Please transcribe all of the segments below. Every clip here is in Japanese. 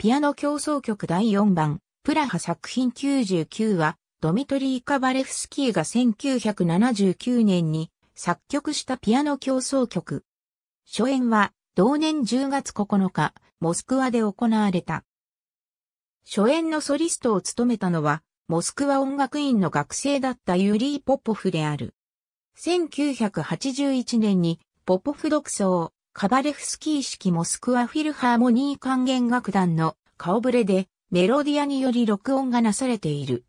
ピアノ競争曲第4番、プラハ作品99は、ドミトリー・カバレフスキーが1979年に作曲したピアノ競争曲。初演は、同年10月9日、モスクワで行われた。初演のソリストを務めたのは、モスクワ音楽院の学生だったユーリー・ポポフである。1981年に、ポポフ独奏、カバレフスキー式モスクワフィルハーモニー管弦楽団の顔ぶれでメロディアにより録音がなされている。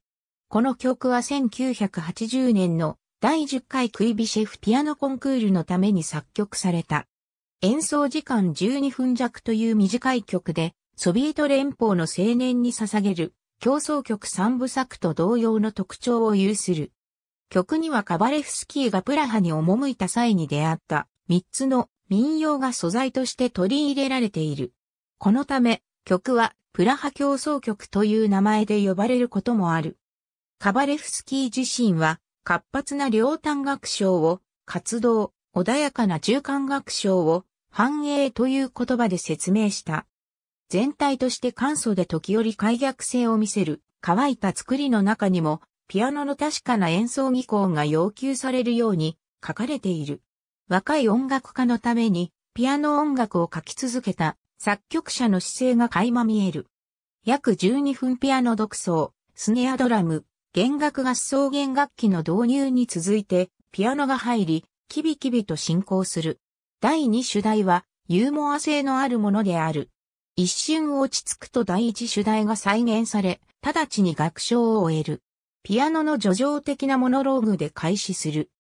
この曲は1980年の第10回クイビシェフピアノコンクールのために作曲された。演奏時間12分弱という短い曲で、ソビエト連邦の青年に捧げる競争曲三部作と同様の特徴を有する。曲にはカバレフスキーがプラハに赴いた際に出会った三つの民謡が素材として取り入れられている。このため、曲はプラハ競争曲という名前で呼ばれることもある。カバレフスキー自身は活発な両端楽章を活動、穏やかな中間楽章を繁栄という言葉で説明した。全体として簡素で時折快逆性を見せる乾いた作りの中にもピアノの確かな演奏技巧が要求されるように書かれている。若い音楽家のためにピアノ音楽を書き続けた作曲者の姿勢が垣間見える。約12分ピアノ独奏、スネアドラム、弦楽合奏弦楽器の導入に続いてピアノが入り、キビキビと進行する。第2主題はユーモア性のあるものである。一瞬落ち着くと第一主題が再現され、直ちに楽章を終える。ピアノの叙情的なモノローグで開始する。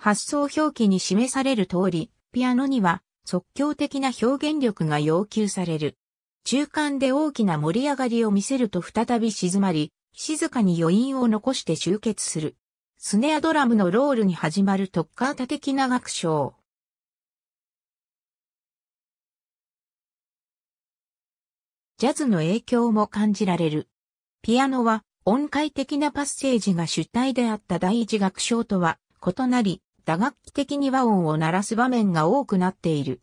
発想表記に示される通り、ピアノには即興的な表現力が要求される。中間で大きな盛り上がりを見せると再び静まり、静かに余韻を残して集結する。スネアドラムのロールに始まるトッカータ的な楽章。ジャズの影響も感じられる。ピアノは音階的なパッセージが主体であった第一楽章とは異なり、打楽器的に和音を鳴らす場面が多くなっている。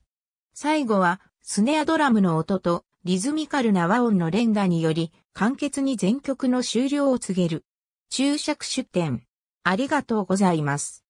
最後は、スネアドラムの音と、リズミカルな和音の連打により、簡潔に全曲の終了を告げる。注釈出典。ありがとうございます。